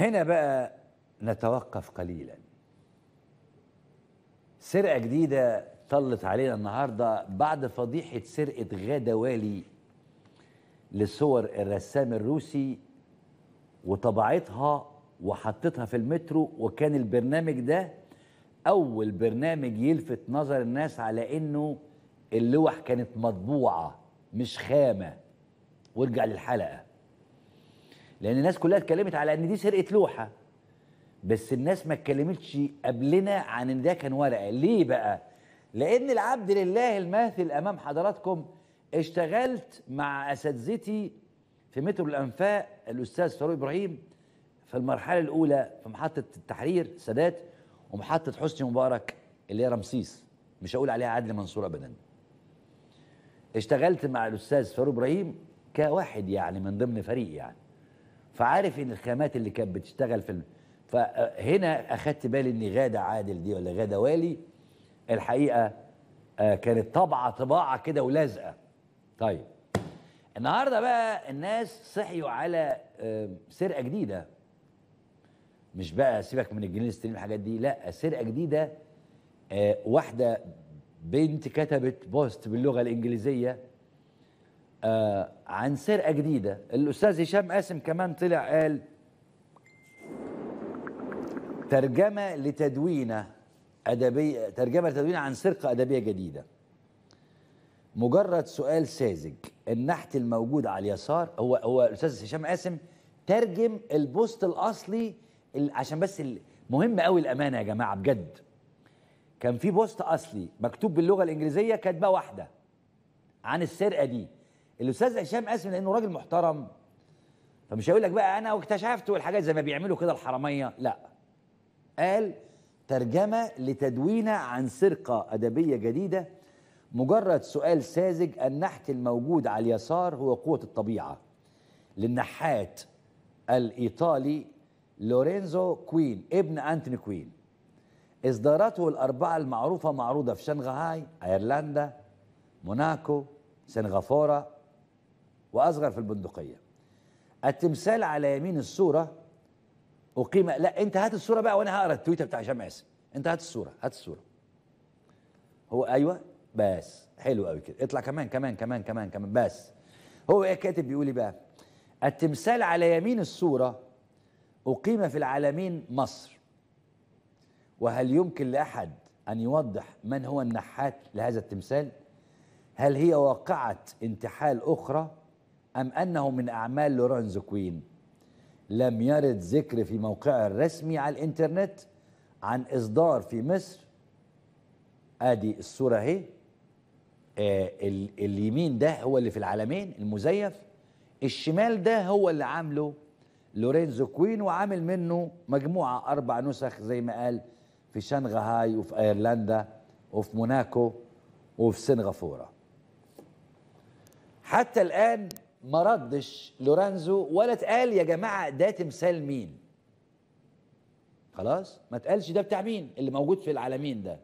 هنا بقى نتوقف قليلا سرقة جديدة طلت علينا النهاردة بعد فضيحة سرقة غادة والي لصور الرسام الروسي وطبعتها وحطتها في المترو وكان البرنامج ده أول برنامج يلفت نظر الناس على إنه اللوح كانت مطبوعة مش خامة وارجع للحلقة لان الناس كلها اتكلمت على ان دي سرقه لوحه بس الناس ما اتكلمتش قبلنا عن ان ده كان ورقه ليه بقى لان العبد لله الماثل امام حضراتكم اشتغلت مع اساتذتي في مترو الانفاق الاستاذ فاروق ابراهيم في المرحله الاولى في محطه التحرير سادات ومحطه حسني مبارك اللي هي رمسيس مش هقول عليها عدل منصور ابدا اشتغلت مع الاستاذ فاروق ابراهيم كواحد يعني من ضمن فريق يعني فعارف ان الخامات اللي كانت بتشتغل في الم... فهنا اخدت بالي ان غاده عادل دي ولا غاده والي الحقيقه آه، كانت طبعه طباعه كده ولازقه طيب النهارده بقى الناس صحيوا على آه، سرقه جديده مش بقى سيبك من الجنين ستريم الحاجات دي لا سرقه جديده آه، واحده بنت كتبت بوست باللغه الانجليزيه آه، عن سرقه جديده الاستاذ هشام قاسم كمان طلع قال ترجمه لتدوينه ادبيه ترجمه لتدوينه عن سرقه ادبيه جديده مجرد سؤال ساذج النحت الموجود على اليسار هو هو الاستاذ هشام قاسم ترجم البوست الاصلي عشان بس مهم قوي الامانه يا جماعه بجد كان في بوست اصلي مكتوب باللغه الانجليزيه كاتبه واحده عن السرقه دي الاستاذ هشام قاسم لانه راجل محترم فمش هيقول لك بقى انا واكتشفت والحاجات زي ما بيعملوا كده الحراميه لا قال ترجمه لتدوينه عن سرقه ادبيه جديده مجرد سؤال ساذج النحت الموجود على اليسار هو قوه الطبيعه للنحات الايطالي لورينزو كوين ابن انتوني كوين اصداراته الاربعه المعروفه معروضه في شنغهاي ايرلندا موناكو سنغافوره واصغر في البندقيه التمثال على يمين الصوره اقيم لا انت هات الصوره بقى وانا هقرا التويته بتاع هشام قاسم انت هات الصوره هات الصوره هو ايوه بس حلو قوي كده اطلع كمان كمان كمان كمان كمان بس هو ايه كاتب بيقول لي إيه بقى التمثال على يمين الصوره اقيم في العالمين مصر وهل يمكن لاحد ان يوضح من هو النحات لهذا التمثال هل هي واقعه انتحال اخرى أم أنه من أعمال لورانز كوين لم يرد ذكر في موقعه الرسمي على الإنترنت عن إصدار في مصر آدي الصورة أهي آه اليمين ده هو اللي في العالمين المزيف الشمال ده هو اللي عامله لورينزو كوين وعامل منه مجموعة أربع نسخ زي ما قال في شنغهاي وفي أيرلندا وفي موناكو وفي سنغافورة حتى الآن ما ردش لورانزو ولا اتقال يا جماعه ده تمثال مين خلاص ما اتقالش ده بتاع مين اللي موجود في العالمين ده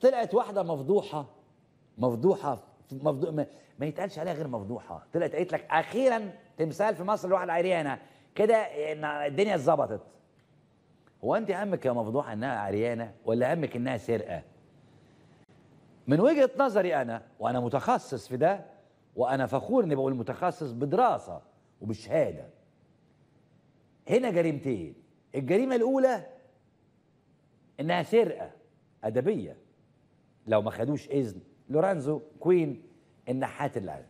طلعت واحده مفضوحه مفضوحه مفضو... ما, ما يتقالش عليها غير مفضوحه طلعت قالت لك اخيرا تمثال في مصر الواحد عريانه كده الدنيا اتظبطت هو انت همك يا مفضوحه انها عريانه ولا همك انها سرقه من وجهه نظري انا وانا متخصص في ده وانا فخور اني بقول متخصص بدراسه وبشهاده هنا جريمتين الجريمه الاولى انها سرقه ادبيه لو ما خدوش اذن لورانزو كوين النحات اللي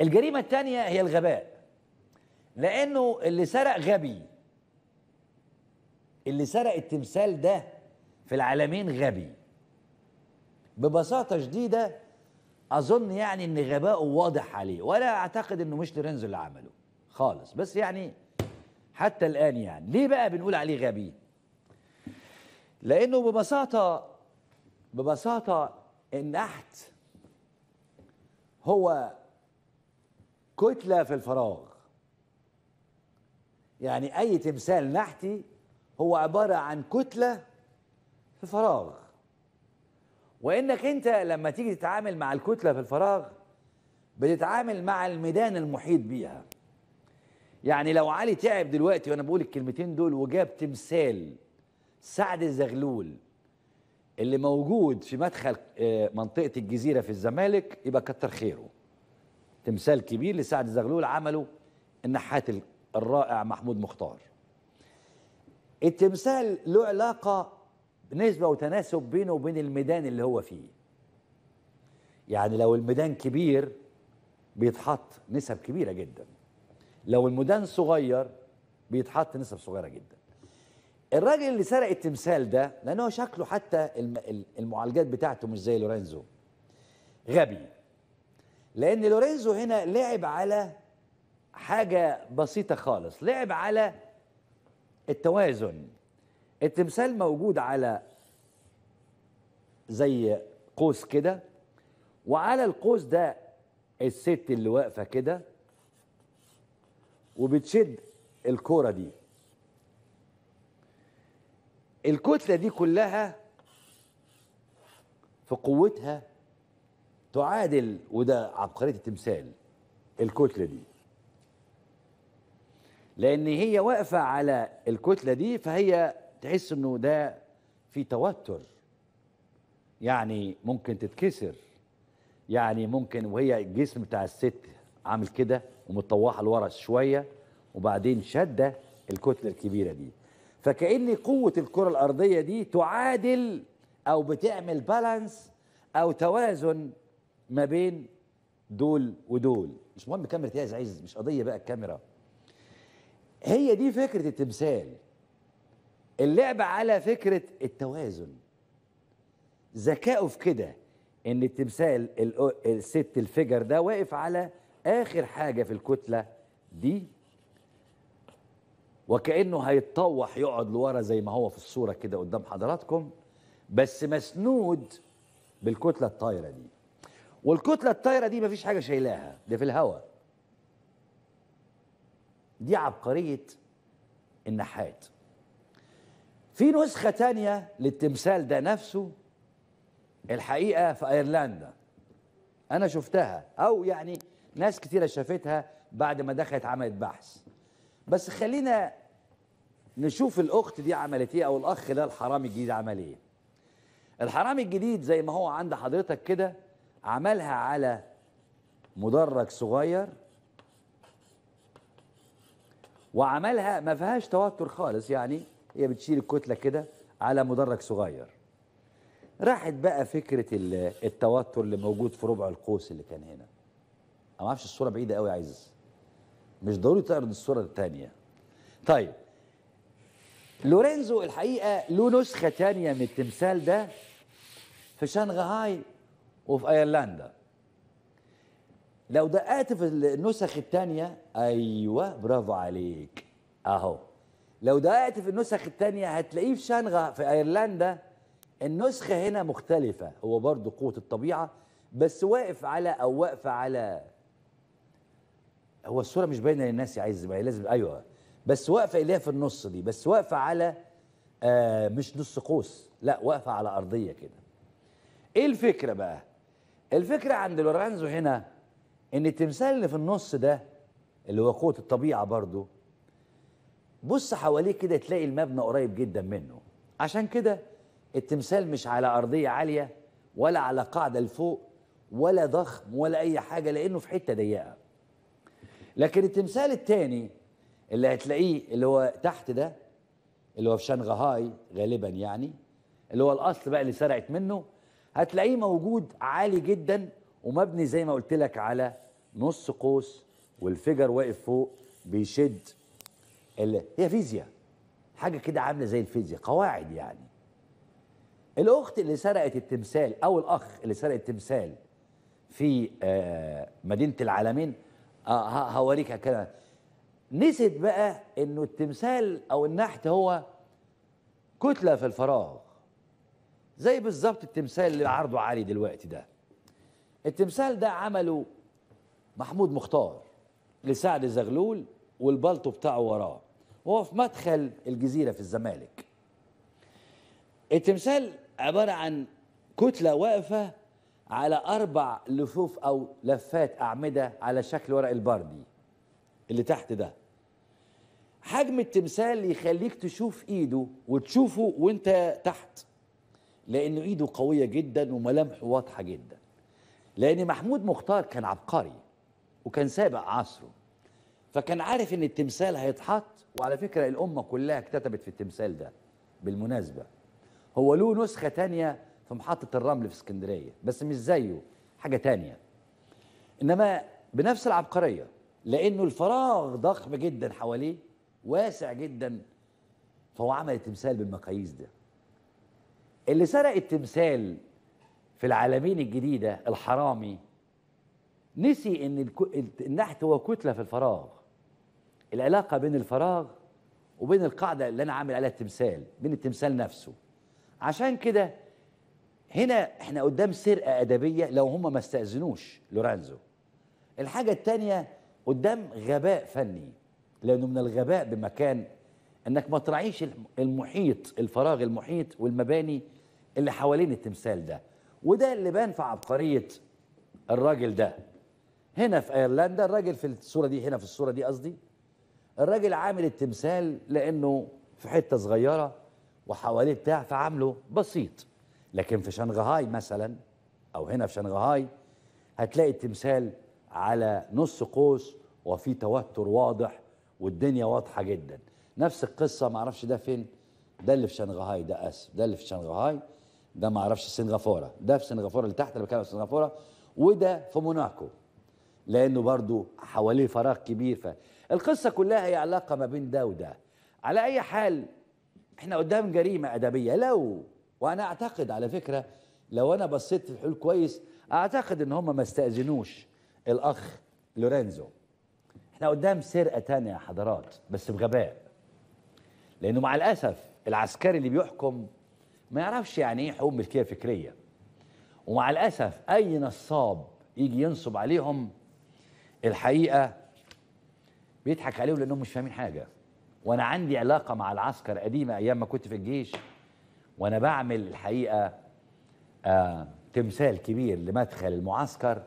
الجريمه الثانيه هي الغباء لانه اللي سرق غبي اللي سرق التمثال ده في العالمين غبي ببساطه شديده اظن يعني ان غباؤه واضح عليه ولا اعتقد انه مش لورينزو اللي عمله خالص بس يعني حتى الان يعني ليه بقى بنقول عليه غبي لانه ببساطه ببساطه النحت هو كتله في الفراغ يعني اي تمثال نحتي هو عباره عن كتله في فراغ وانك انت لما تيجي تتعامل مع الكتله في الفراغ بتتعامل مع الميدان المحيط بيها يعني لو علي تعب دلوقتي وانا بقول الكلمتين دول وجاب تمثال سعد الزغلول اللي موجود في مدخل آه، منطقه الجزيره في الزمالك يبقى كتر خيره تمثال كبير لسعد الزغلول عمله النحات الرائع محمود مختار التمثال له علاقه نسبة وتناسب بينه وبين الميدان اللي هو فيه يعني لو الميدان كبير بيتحط نسب كبيرة جدا لو الميدان صغير بيتحط نسب صغيرة جدا الراجل اللي سرق التمثال ده لان هو شكله حتى المعالجات بتاعته مش زي لورينزو غبي لان لورينزو هنا لعب على حاجه بسيطه خالص لعب على التوازن التمثال موجود على زي قوس كده وعلى القوس ده الست اللي واقفه كده وبتشد الكوره دي الكتله دي كلها في قوتها تعادل وده عبقريه التمثال الكتله دي لان هي واقفه على الكتله دي فهي تحس انه ده في توتر يعني ممكن تتكسر يعني ممكن وهي الجسم بتاع الست عامل كده ومتطوحه لورا شويه وبعدين شده الكتله الكبيره دي فكأن قوه الكره الارضيه دي تعادل او بتعمل بالانس او توازن ما بين دول ودول مش مهم كاميرا عايز عايز مش قضيه بقى الكاميرا هي دي فكره التمثال اللعب على فكرة التوازن ذكائه في كده ان التمثال الست الفجر ده واقف على اخر حاجة في الكتلة دي وكأنه هيتطوح يقعد لورا زي ما هو في الصورة كده قدام حضراتكم بس مسنود بالكتلة الطايرة دي والكتلة الطايرة دي مفيش حاجة شايلاها ده في الهواء دي عبقرية النحات في نسخة تانية للتمثال ده نفسه الحقيقة في أيرلندا أنا شفتها أو يعني ناس كتيرة شافتها بعد ما دخلت عملت بحث بس خلينا نشوف الأخت دي عملت إيه أو الأخ ده الحرامي الجديد عمل إيه الحرامي الجديد زي ما هو عند حضرتك كده عملها على مدرج صغير وعملها ما فيهاش توتر خالص يعني هي بتشيل الكتله كده على مدرج صغير راحت بقى فكره التوتر اللي موجود في ربع القوس اللي كان هنا انا ما اعرفش الصوره بعيده قوي عايز مش ضروري تعرض الصوره الثانيه طيب لورينزو الحقيقه له نسخه ثانيه من التمثال ده في شنغهاي وفي ايرلندا لو دققت في النسخ الثانيه ايوه برافو عليك اهو لو دققت في النسخ الثانيه هتلاقيه في شانغا في ايرلندا النسخه هنا مختلفه هو برضه قوه الطبيعه بس واقف على او واقفه على هو الصوره مش باينه للناس يا عايز ما هي لازم ايوه بس واقفه اللي هي في النص دي بس واقفه على آه مش نص قوس لا واقفه على ارضيه كده ايه الفكره بقى الفكره عند لورانزو هنا ان التمثال اللي في النص ده اللي هو قوه الطبيعه برضه بص حواليه كده تلاقي المبنى قريب جدا منه عشان كده التمثال مش على أرضية عالية ولا على قاعدة لفوق ولا ضخم ولا أي حاجة لأنه في حتة ضيقة لكن التمثال التاني اللي هتلاقيه اللي هو تحت ده اللي هو في شنغهاي غالبا يعني اللي هو الأصل بقى اللي سرقت منه هتلاقيه موجود عالي جدا ومبني زي ما قلت لك على نص قوس والفجر واقف فوق بيشد هي فيزياء حاجه كده عامله زي الفيزياء قواعد يعني الاخت اللي سرقت التمثال او الاخ اللي سرق التمثال في آه، مدينه العالمين آه، هوريك كده نسيت بقى انه التمثال او النحت هو كتله في الفراغ زي بالظبط التمثال اللي عرضه عالي دلوقتي ده التمثال ده عمله محمود مختار لسعد زغلول والبلطو بتاعه وراه وهو في مدخل الجزيرة في الزمالك التمثال عبارة عن كتلة واقفة على أربع لفوف أو لفات أعمدة على شكل ورق الباربي اللي تحت ده حجم التمثال يخليك تشوف ايده وتشوفه وانت تحت لانه ايده قويه جدا وملامحه واضحه جدا لان محمود مختار كان عبقري وكان سابق عصره فكان عارف ان التمثال هيتحط وعلى فكره الامه كلها اكتتبت في التمثال ده بالمناسبه هو له نسخه تانية في محطه الرمل في اسكندريه بس مش زيه حاجه تانية انما بنفس العبقريه لانه الفراغ ضخم جدا حواليه واسع جدا فهو عمل التمثال بالمقاييس ده اللي سرق التمثال في العالمين الجديده الحرامي نسي ان النحت هو كتله في الفراغ العلاقة بين الفراغ وبين القاعدة اللي أنا عامل عليها التمثال بين التمثال نفسه عشان كده هنا احنا قدام سرقة أدبية لو هم ما استأذنوش لورانزو الحاجة التانية قدام غباء فني لأنه من الغباء بمكان أنك ما تراعيش المحيط الفراغ المحيط والمباني اللي حوالين التمثال ده وده اللي بان في عبقرية الراجل ده هنا في ايرلندا الراجل في الصوره دي هنا في الصوره دي قصدي الراجل عامل التمثال لانه في حته صغيره وحواليه بتاع فعامله بسيط لكن في شنغهاي مثلا او هنا في شنغهاي هتلاقي التمثال على نص قوس وفي توتر واضح والدنيا واضحه جدا نفس القصه ما اعرفش ده فين ده اللي في شنغهاي ده اسف ده اللي في شنغهاي ده ما اعرفش سنغافوره ده في سنغافوره اللي تحت اللي بتكلم سنغافوره وده في موناكو لانه برضو حواليه فراغ كبير ف... القصه كلها هي علاقه ما بين ده وده على اي حال احنا قدام جريمه ادبيه لو وانا اعتقد على فكره لو انا بصيت في الحلول كويس اعتقد ان هم ما استاذنوش الاخ لورينزو احنا قدام سرقه تانية يا حضرات بس بغباء لانه مع الاسف العسكري اللي بيحكم ما يعرفش يعني ايه حقوق ملكيه فكريه ومع الاسف اي نصاب يجي ينصب عليهم الحقيقه بيضحك عليهم لانهم مش فاهمين حاجه وانا عندي علاقه مع العسكر قديمه ايام ما كنت في الجيش وانا بعمل الحقيقه آه تمثال كبير لمدخل المعسكر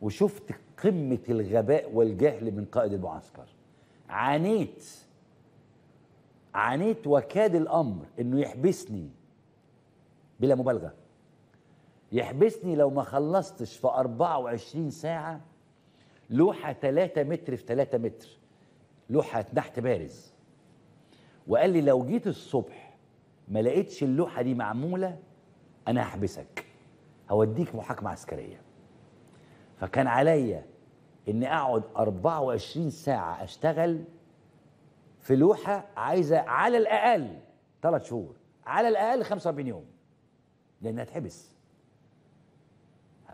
وشفت قمه الغباء والجهل من قائد المعسكر عانيت عانيت وكاد الامر انه يحبسني بلا مبالغه يحبسني لو ما خلصتش في 24 ساعه لوحه 3 متر في 3 متر لوحه نحت بارز وقال لي لو جيت الصبح ما لقيتش اللوحه دي معموله انا هحبسك هوديك محاكمه عسكريه فكان عليا اني اقعد 24 ساعه اشتغل في لوحه عايزه على الاقل ثلاث شهور على الاقل 45 يوم لان هتحبس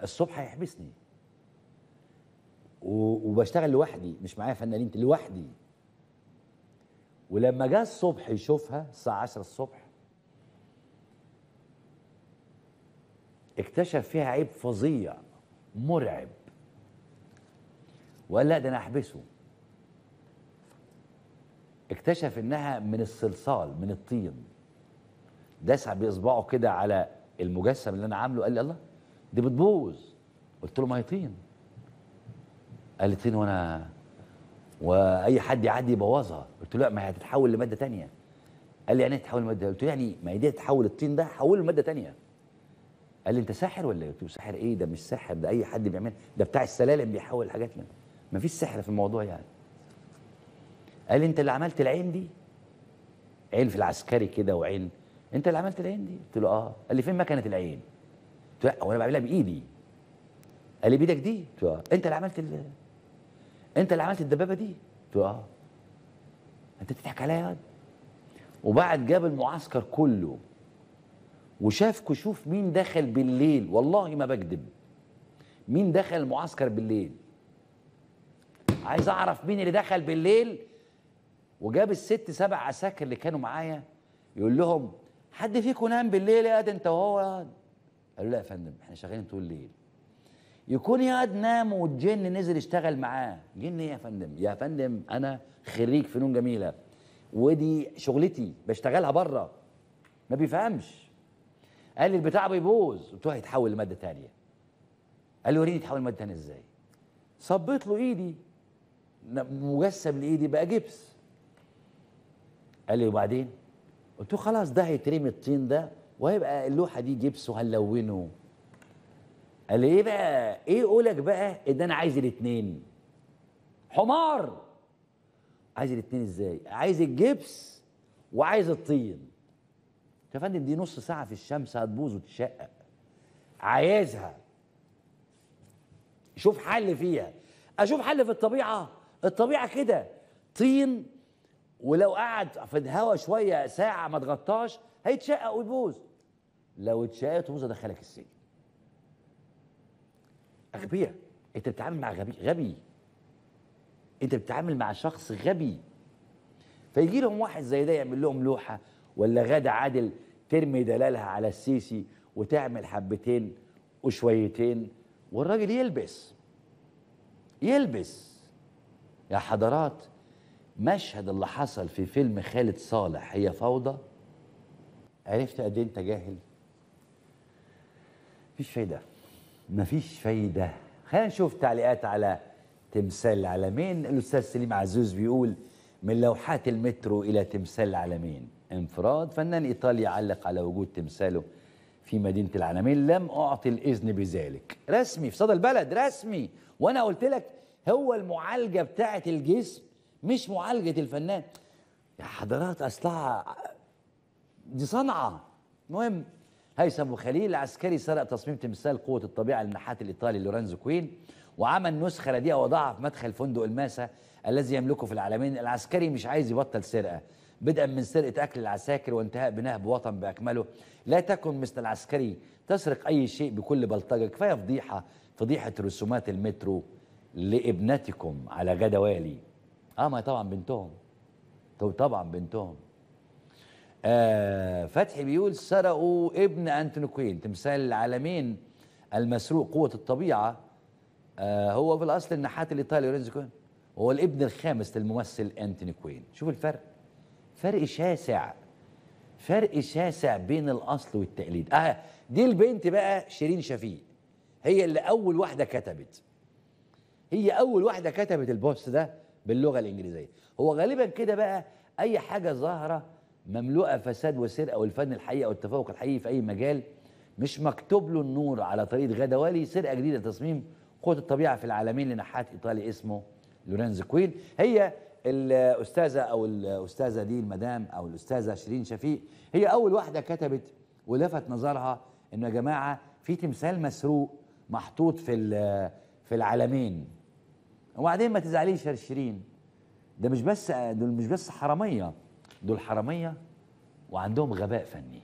الصبح هيحبسني وبشتغل لوحدي مش معايا فنانين لوحدي ولما جه الصبح يشوفها الساعة 10 الصبح اكتشف فيها عيب فظيع مرعب وقال لا ده انا احبسه اكتشف انها من الصلصال من الطين داس باصبعه كده على المجسم اللي انا عامله قال لي الله دي بتبوظ قلت له ما هي طين قال لي طين وانا واي حد يعدي يبوظها قلت له لا ما هي هتتحول لماده ثانيه قال لي يعني ايه تتحول لماده قلت له يعني ما هي دي تتحول الطين ده حوله لماده ثانيه قال لي انت ساحر ولا ايه قلت له ساحر ايه ده مش ساحر ده اي حد بيعمل ده بتاع السلالم بيحول الحاجات ما فيش سحر في الموضوع يعني قال لي انت اللي عملت العين دي عين في العسكري كده وعين انت اللي عملت العين دي قلت له اه قال لي فين مكنه العين قلت له لا وانا بعملها بايدي قال لي بايدك دي قلت له اه انت اللي عملت انت اللي عملت الدبابه دي قلت له اه انت بتضحك عليا يا وبعد جاب المعسكر كله وشاف كشوف مين دخل بالليل والله ما بكذب مين دخل المعسكر بالليل عايز اعرف مين اللي دخل بالليل وجاب الست سبع عساكر اللي كانوا معايا يقول لهم حد فيكم نام بالليل يا انت وهو قالوا لا يا فندم احنا شغالين طول الليل يكون ياد نام والجن نزل يشتغل معاه جن ايه يا فندم يا فندم انا خريج فنون جميله ودي شغلتي بشتغلها بره ما بيفهمش قال لي البتاع بيبوظ قلت له هيتحول لماده ثانيه قال لي وريني يتحول لماده ثانيه ازاي صبيت له ايدي مجسم لايدي بقى جبس قال لي وبعدين قلت له خلاص ده هيترمي الطين ده وهيبقى اللوحه دي جبس وهنلونه قال لي ايه بقى ايه قولك بقى ان انا عايز الاثنين حمار عايز الاثنين ازاي عايز الجبس وعايز الطين يا فندم دي نص ساعه في الشمس هتبوظ وتتشقق عايزها شوف حل فيها اشوف حل في الطبيعه الطبيعه كده طين ولو قعد في الهواء شويه ساعه ما تغطاش هيتشقق ويبوظ لو اتشققت تبوظ ادخلك السجن اغبياء انت بتتعامل مع غبي غبي انت بتتعامل مع شخص غبي فيجي لهم واحد زي ده يعمل لهم لوحه ولا غادة عادل ترمي دلالها على السيسي وتعمل حبتين وشويتين والراجل يلبس يلبس يا حضرات مشهد اللي حصل في فيلم خالد صالح هي فوضى عرفت قد إيه انت جاهل مفيش فايده مفيش فايدة خلينا نشوف تعليقات على تمثال العالمين الأستاذ سليم عزوز بيقول من لوحات المترو إلى تمثال العالمين انفراد فنان إيطالي علق على وجود تمثاله في مدينة العالمين لم أعطي الإذن بذلك رسمي في صدى البلد رسمي وأنا قلت لك هو المعالجة بتاعة الجسم مش معالجة الفنان يا حضرات أصلها دي صنعة مهم هيثم أبو خليل عسكري سرق تصميم تمثال قوة الطبيعة للنحات الإيطالي لورانزو كوين وعمل نسخة لديه وضعها في مدخل فندق الماسا الذي يملكه في العالمين العسكري مش عايز يبطل سرقة بدءا من سرقة أكل العساكر وانتهاء بنهب وطن بأكمله لا تكن مثل العسكري تسرق أي شيء بكل بلطجة كفاية فضيحة فضيحة رسومات المترو لابنتكم على والي اه ما طبعا بنتهم طبعا بنتهم آه فتحي بيقول سرقوا ابن كوين تمثال العالمين المسروق قوة الطبيعة آه هو في الأصل النحات الإيطالي لورينزو كوين هو الابن الخامس للممثل أنتوني كوين شوف الفرق فرق شاسع فرق شاسع بين الأصل والتقليد آه دي البنت بقى شيرين شفيق هي اللي أول واحدة كتبت هي أول واحدة كتبت البوست ده باللغة الإنجليزية هو غالبا كده بقى أي حاجة ظاهرة مملوءه فساد وسرقه والفن الحقيقي او التفوق الحقيقي في اي مجال مش مكتوب له النور على طريق غدوالي سرقه جديده تصميم قوه الطبيعه في العالمين لنحات ايطالي اسمه لورينز كوين هي الاستاذه او الاستاذه دي المدام او الاستاذه شيرين شفيق هي اول واحده كتبت ولفت نظرها انه يا جماعه في تمثال مسروق محطوط في في العالمين وبعدين ما تزعليش يا شيرين ده مش بس دول مش بس حراميه دول حراميه وعندهم غباء فني